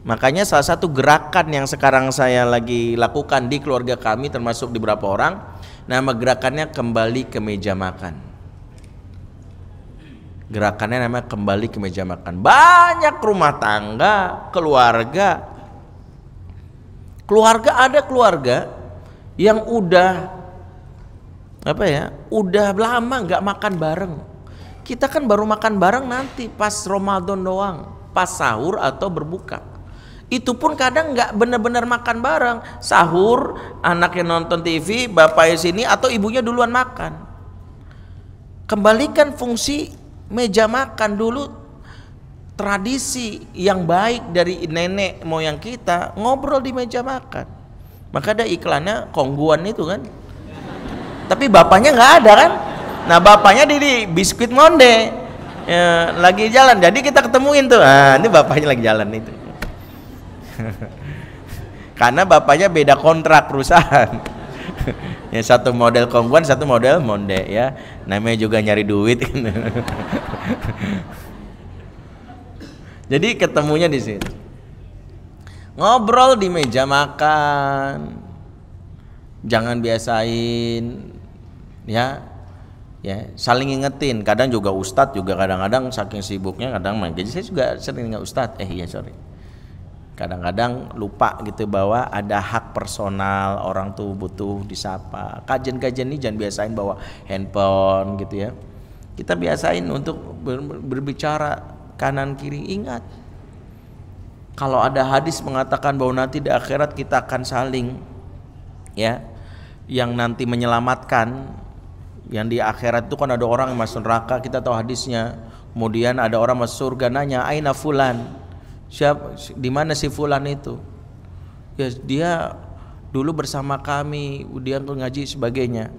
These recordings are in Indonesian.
Makanya salah satu gerakan yang sekarang saya lagi lakukan di keluarga kami termasuk di beberapa orang Nama gerakannya kembali ke meja makan Gerakannya namanya kembali ke meja makan Banyak rumah tangga, keluarga Keluarga ada keluarga yang udah apa ya udah lama nggak makan bareng kita kan baru makan bareng nanti pas Ramadan doang pas sahur atau berbuka itu pun kadang nggak benar-benar makan bareng sahur anaknya nonton TV bapaknya sini atau ibunya duluan makan kembalikan fungsi meja makan dulu tradisi yang baik dari nenek moyang kita ngobrol di meja makan maka ada iklannya kongguan itu kan tapi bapaknya nggak ada kan nah bapaknya di, biskuit monde ya, lagi jalan jadi kita ketemuin tuh nah, ini bapaknya lagi jalan itu Karena bapaknya beda kontrak perusahaan. ya satu model kongguan, satu model monde ya. Namanya juga nyari duit. Kan. Jadi ketemunya di sini. Ngobrol di meja makan. Jangan biasain ya ya saling ingetin kadang juga ustadz juga kadang-kadang saking sibuknya kadang main jadi saya juga sering nggak ustadz eh iya sorry kadang-kadang lupa gitu bahwa ada hak personal orang tuh butuh disapa kajian-kajian ini jangan biasain bawa handphone gitu ya kita biasain untuk berbicara kanan kiri ingat kalau ada hadis mengatakan bahwa nanti di akhirat kita akan saling ya yang nanti menyelamatkan yang di akhirat itu kan ada orang yang masuk neraka kita tahu hadisnya kemudian ada orang masuk surga nanya aina fulan siapa di mana si fulan itu ya dia dulu bersama kami dia untuk ngaji sebagainya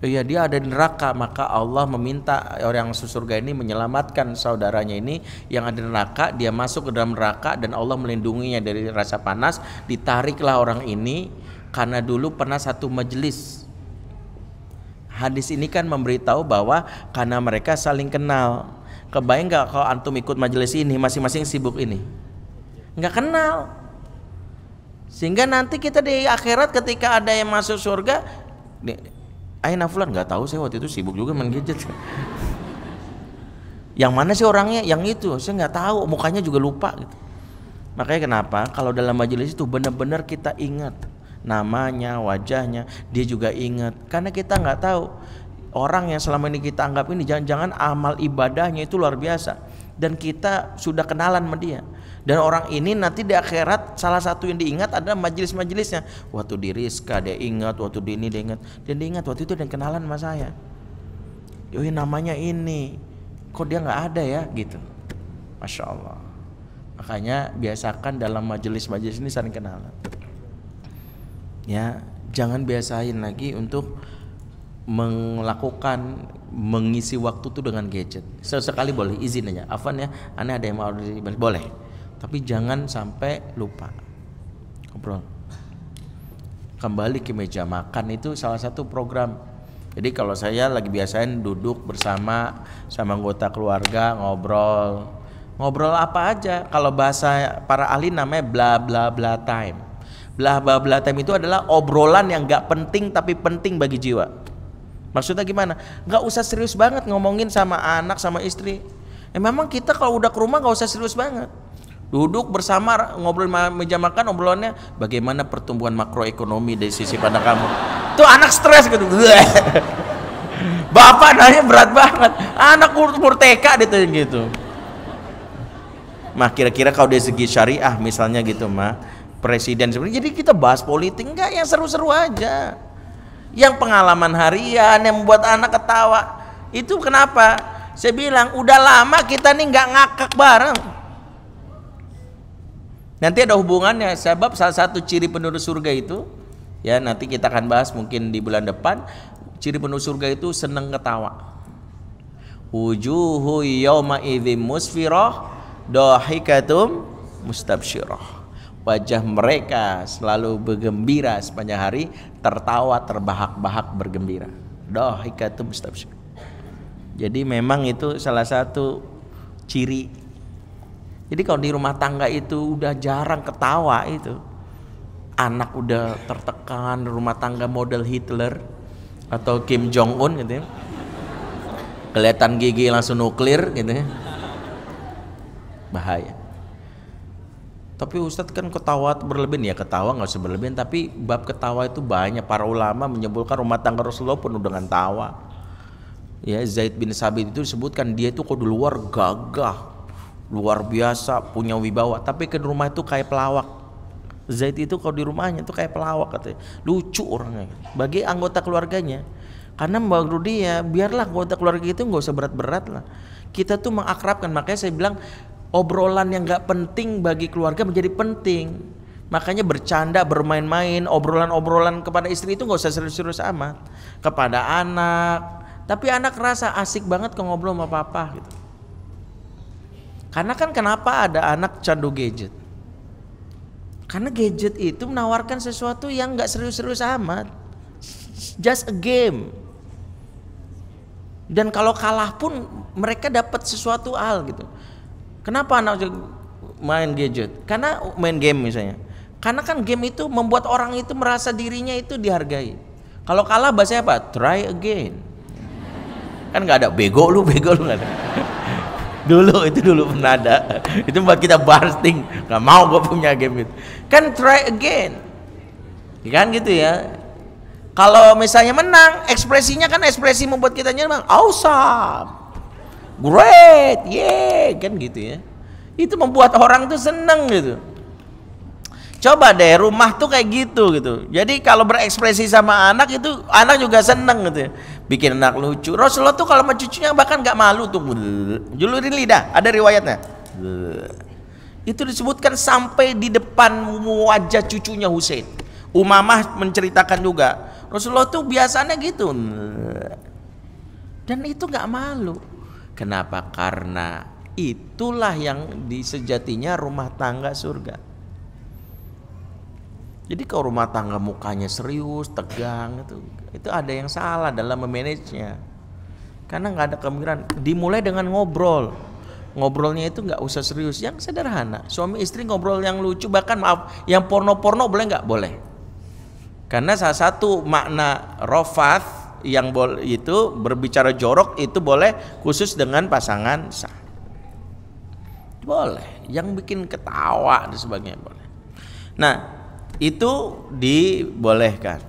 ya dia ada di neraka maka Allah meminta orang yang surga ini menyelamatkan saudaranya ini yang ada di neraka dia masuk ke dalam neraka dan Allah melindunginya dari rasa panas ditariklah orang ini karena dulu pernah satu majelis hadis ini kan memberitahu bahwa karena mereka saling kenal kebayang nggak kalau antum ikut majelis ini masing-masing sibuk ini nggak kenal sehingga nanti kita di akhirat ketika ada yang masuk surga Aina Fulan nggak tahu saya waktu itu sibuk juga main gadget yang mana sih orangnya yang itu saya nggak tahu mukanya juga lupa gitu makanya kenapa kalau dalam majelis itu benar-benar kita ingat namanya wajahnya dia juga ingat karena kita nggak tahu orang yang selama ini kita anggap ini jangan-jangan amal ibadahnya itu luar biasa dan kita sudah kenalan sama dia dan orang ini nanti di akhirat salah satu yang diingat adalah majelis-majelisnya waktu di Rizka dia ingat waktu di ini dia ingat dan dia ingat waktu itu dan kenalan sama saya yoi namanya ini kok dia nggak ada ya gitu Masya Allah makanya biasakan dalam majelis-majelis ini saling kenalan ya jangan biasain lagi untuk melakukan mengisi waktu itu dengan gadget. Sesekali boleh izin aja. Afan ya, aneh ada yang mau dibahas boleh. Tapi jangan sampai lupa. Ngobrol. Kembali ke meja makan itu salah satu program. Jadi kalau saya lagi biasain duduk bersama sama anggota keluarga ngobrol. Ngobrol apa aja? Kalau bahasa para ahli namanya bla bla bla time. Bla bla bla time itu adalah obrolan yang gak penting tapi penting bagi jiwa Maksudnya gimana? Gak usah serius banget ngomongin sama anak sama istri. Ya memang kita kalau udah ke rumah gak usah serius banget. Duduk bersama ngobrol meja makan obrolannya bagaimana pertumbuhan makroekonomi dari sisi pandang kamu. Tuh anak stres gitu. Bapak nanya berat banget. Anak umur TK gitu gitu. Mah kira-kira kalau dari segi syariah misalnya gitu mah presiden sebenarnya jadi kita bahas politik enggak yang seru-seru aja yang pengalaman harian yang membuat anak ketawa itu kenapa saya bilang udah lama kita nih nggak ngakak bareng nanti ada hubungannya sebab salah satu ciri penduduk surga itu ya nanti kita akan bahas mungkin di bulan depan ciri penduduk surga itu seneng ketawa wujuhu yawma idhim musfiroh dohikatum wajah mereka selalu bergembira sepanjang hari tertawa terbahak-bahak bergembira dohikatum mustabsyir jadi memang itu salah satu ciri jadi kalau di rumah tangga itu udah jarang ketawa itu anak udah tertekan rumah tangga model Hitler atau Kim Jong Un gitu ya. kelihatan gigi langsung nuklir gitu ya. bahaya tapi Ustadz kan ketawa berlebihan ya ketawa nggak usah berlebihan tapi bab ketawa itu banyak para ulama menyebutkan rumah tangga Rasulullah penuh dengan tawa. Ya Zaid bin Sabit itu disebutkan dia itu kok di luar gagah, luar biasa, punya wibawa, tapi ke rumah itu kayak pelawak. Zaid itu kalau di rumahnya itu kayak pelawak katanya, lucu orangnya. Bagi anggota keluarganya, karena mbak Rudi ya biarlah anggota keluarga itu nggak usah berat-berat lah kita tuh mengakrabkan makanya saya bilang obrolan yang gak penting bagi keluarga menjadi penting. Makanya bercanda, bermain-main, obrolan-obrolan kepada istri itu gak usah serius-serius amat. Kepada anak, tapi anak rasa asik banget kalau ngobrol sama papa gitu. Karena kan kenapa ada anak candu gadget? Karena gadget itu menawarkan sesuatu yang gak serius-serius amat. Just a game. Dan kalau kalah pun mereka dapat sesuatu hal gitu Kenapa anak main gadget? Karena main game misalnya. Karena kan game itu membuat orang itu merasa dirinya itu dihargai. Kalau kalah bahasa apa? Try again. Kan nggak ada bego lu, bego lu nggak ada. dulu itu dulu pernah ada. itu buat kita bursting. Gak mau gue punya game itu. Kan try again. Ya kan gitu ya. Kalau misalnya menang, ekspresinya kan ekspresi membuat kita nyaman. Awesome great, yeah, kan gitu ya. Itu membuat orang tuh seneng gitu. Coba deh rumah tuh kayak gitu gitu. Jadi kalau berekspresi sama anak itu anak juga seneng gitu. Ya. Bikin anak lucu. Rasulullah tuh kalau sama cucunya bahkan nggak malu tuh julurin lidah. Ada riwayatnya. Itu disebutkan sampai di depan wajah cucunya Husain. Umamah menceritakan juga Rasulullah tuh biasanya gitu. Dan itu nggak malu. Kenapa? Karena itulah yang disejatinya rumah tangga surga. Jadi kalau rumah tangga mukanya serius, tegang itu, itu ada yang salah dalam memanage nya. Karena nggak ada kemungkinan. Dimulai dengan ngobrol. Ngobrolnya itu nggak usah serius, yang sederhana. Suami istri ngobrol yang lucu, bahkan maaf, yang porno-porno boleh nggak boleh. Karena salah satu makna rofath yang boleh itu berbicara jorok itu boleh khusus dengan pasangan sah. Boleh, yang bikin ketawa dan sebagainya boleh. Nah, itu dibolehkan.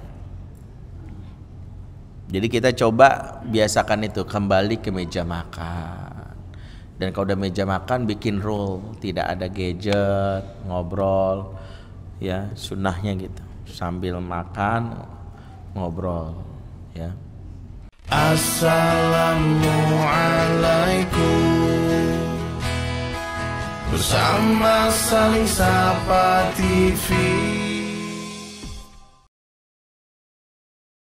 Jadi kita coba biasakan itu kembali ke meja makan. Dan kalau udah meja makan bikin rule, tidak ada gadget, ngobrol, ya sunahnya gitu sambil makan ngobrol ya Assalamualaikum bersama saling sapa TV